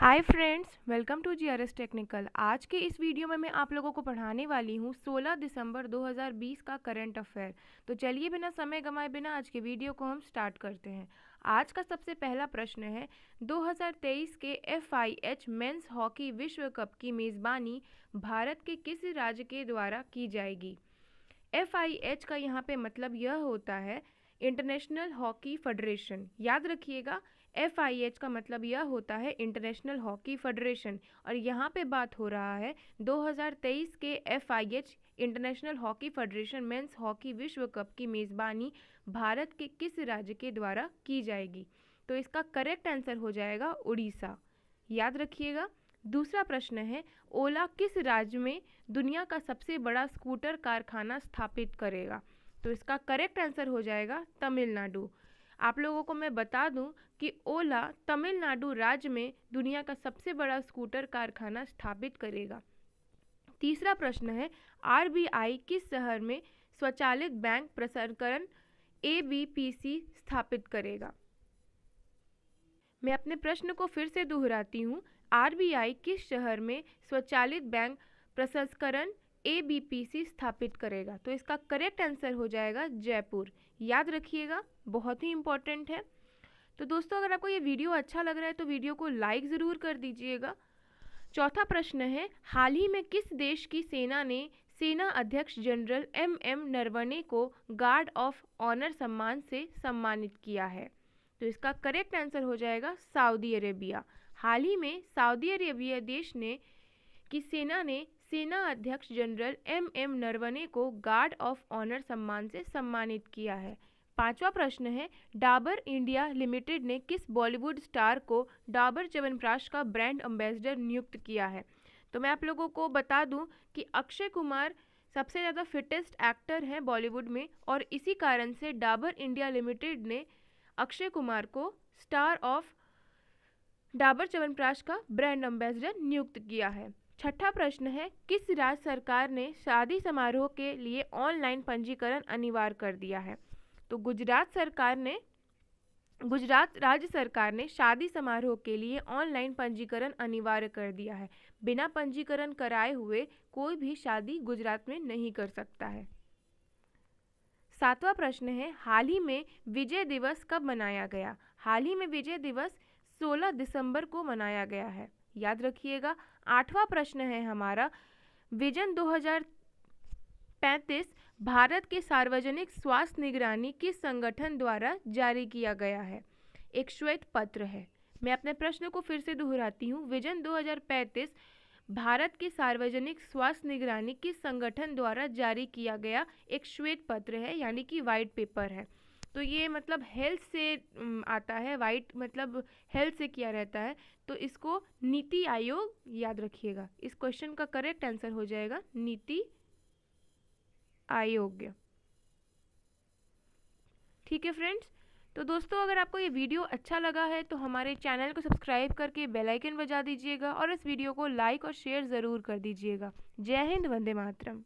hi friends welcome to GRS technical आज के इस वीडियो में मैं आप लोगों को पढ़ाने वाली हूँ 16 दिसंबर 2020 का करंट अफेयर तो चलिए बिना समय गमाए बिना आज के वीडियो को हम स्टार्ट करते हैं आज का सबसे पहला प्रश्न है 2023 के एफ आई एच हॉकी विश्व कप की मेज़बानी भारत के किस राज्य के द्वारा की जाएगी एफ आई एच का यहाँ पर मतलब यह होता है इंटरनेशनल हॉकी फेडरेशन याद रखिएगा एफ आई एच का मतलब यह होता है इंटरनेशनल हॉकी फेडरेशन और यहाँ पे बात हो रहा है 2023 के F I H international hockey federation men's hockey विश्व कप की मेज़बानी भारत के किस राज्य के द्वारा की जाएगी तो इसका करेक्ट आंसर हो जाएगा उड़ीसा याद रखिएगा दूसरा प्रश्न है ओला किस राज्य में दुनिया का सबसे बड़ा स्कूटर कारखाना स्थापित करेगा तो इसका करेक्ट आंसर हो जाएगा तमिलनाडु आप लोगों को मैं बता दूं कि ओला तमिलनाडु राज्य में दुनिया का सबसे बड़ा स्कूटर कारखाना स्थापित करेगा तीसरा प्रश्न है आर किस शहर में स्वचालित बैंक प्रसंस्करण ए स्थापित करेगा मैं अपने प्रश्न को फिर से दोहराती हूँ आर किस शहर में स्वचालित बैंक प्रसंस्करण सी स्थापित करेगा तो इसका करेक्ट आंसर हो जाएगा जयपुर याद रखिएगा बहुत ही इम्पॉर्टेंट है तो दोस्तों अगर आपको ये वीडियो अच्छा लग रहा है तो वीडियो को लाइक ज़रूर कर दीजिएगा चौथा प्रश्न है हाल ही में किस देश की सेना ने सेना अध्यक्ष जनरल एम एम नरवणे को गार्ड ऑफ ऑनर सम्मान से सम्मानित किया है तो इसका करेक्ट आंसर हो जाएगा सऊदी अरेबिया हाल ही में सऊदी अरेबिया देश ने कि सेना ने सेना अध्यक्ष जनरल एम एम नरवने को गार्ड ऑफ ऑनर सम्मान से सम्मानित किया है पांचवा प्रश्न है डाबर इंडिया लिमिटेड ने किस बॉलीवुड स्टार को डाबर च्यवनप्राश का ब्रांड एम्बेसडर नियुक्त किया है तो मैं आप लोगों को बता दूं कि अक्षय कुमार सबसे ज़्यादा फिटेस्ट एक्टर हैं बॉलीवुड में और इसी कारण से डाबर इंडिया लिमिटेड ने अक्षय कुमार को स्टार ऑफ डाबर च्यवनप्राश का ब्रांड एम्बेसडर नियुक्त किया है छठा प्रश्न है किस राज्य सरकार ने शादी समारोह के लिए ऑनलाइन पंजीकरण अनिवार्य कर दिया है तो गुजरात सरकार ने गुजरात राज्य सरकार ने शादी समारोह के लिए ऑनलाइन पंजीकरण अनिवार्य कर दिया है बिना पंजीकरण कराए हुए कोई भी शादी गुजरात में नहीं कर सकता है सातवां प्रश्न है हाल ही में विजय दिवस कब मनाया गया हाल ही में विजय दिवस 16 दिसंबर को मनाया गया है याद रखिएगा आठवां प्रश्न है हमारा विजन 2035 भारत के सार्वजनिक स्वास्थ्य निगरानी किस संगठन द्वारा जारी किया गया है एक श्वेत पत्र है मैं अपने प्रश्न को फिर से दोहराती हूँ विजन 2035 भारत के सार्वजनिक स्वास्थ्य निगरानी किस संगठन द्वारा जारी किया गया एक श्वेत पत्र है यानी कि वाइट पेपर है तो ये मतलब हेल्थ से आता है वाइट मतलब हेल्थ से किया रहता है तो इसको नीति आयोग याद रखिएगा इस क्वेश्चन का करेक्ट आंसर हो जाएगा नीति आयोग ठीक है फ्रेंड्स तो दोस्तों अगर आपको ये वीडियो अच्छा लगा है तो हमारे चैनल को सब्सक्राइब करके बेल आइकन बजा दीजिएगा और इस वीडियो को लाइक और शेयर ज़रूर कर दीजिएगा जय हिंद वंदे मातरम